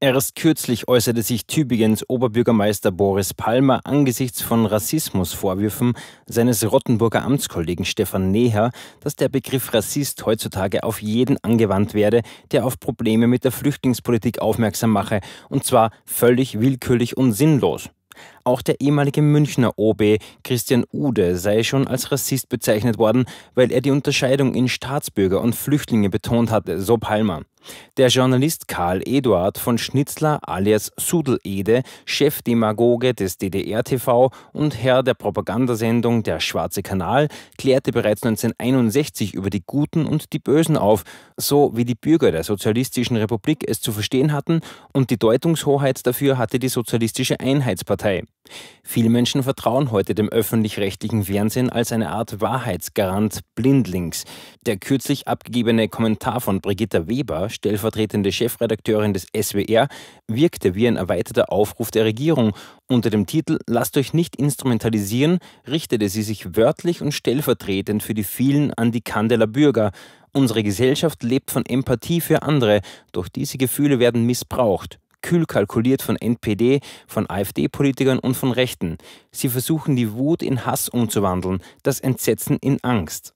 Erst kürzlich äußerte sich Tübingens Oberbürgermeister Boris Palmer angesichts von Rassismusvorwürfen seines Rottenburger Amtskollegen Stefan Neher, dass der Begriff Rassist heutzutage auf jeden angewandt werde, der auf Probleme mit der Flüchtlingspolitik aufmerksam mache, und zwar völlig willkürlich und sinnlos. Auch der ehemalige Münchner OB Christian Ude sei schon als Rassist bezeichnet worden, weil er die Unterscheidung in Staatsbürger und Flüchtlinge betont hatte, so Palmer. Der Journalist Karl Eduard von Schnitzler alias Sudel-Ede, Chefdemagoge des DDR-TV und Herr der Propagandasendung Der Schwarze Kanal, klärte bereits 1961 über die Guten und die Bösen auf, so wie die Bürger der Sozialistischen Republik es zu verstehen hatten und die Deutungshoheit dafür hatte die Sozialistische Einheitspartei. Viele Menschen vertrauen heute dem öffentlich-rechtlichen Fernsehen als eine Art Wahrheitsgarant blindlings. Der kürzlich abgegebene Kommentar von Brigitta Weber, stellvertretende Chefredakteurin des SWR, wirkte wie ein erweiterter Aufruf der Regierung. Unter dem Titel Lasst euch nicht instrumentalisieren richtete sie sich wörtlich und stellvertretend für die vielen an die Kandeler Bürger. Unsere Gesellschaft lebt von Empathie für andere, doch diese Gefühle werden missbraucht. Kalkül kalkuliert von NPD, von AfD-Politikern und von Rechten. Sie versuchen die Wut in Hass umzuwandeln, das Entsetzen in Angst.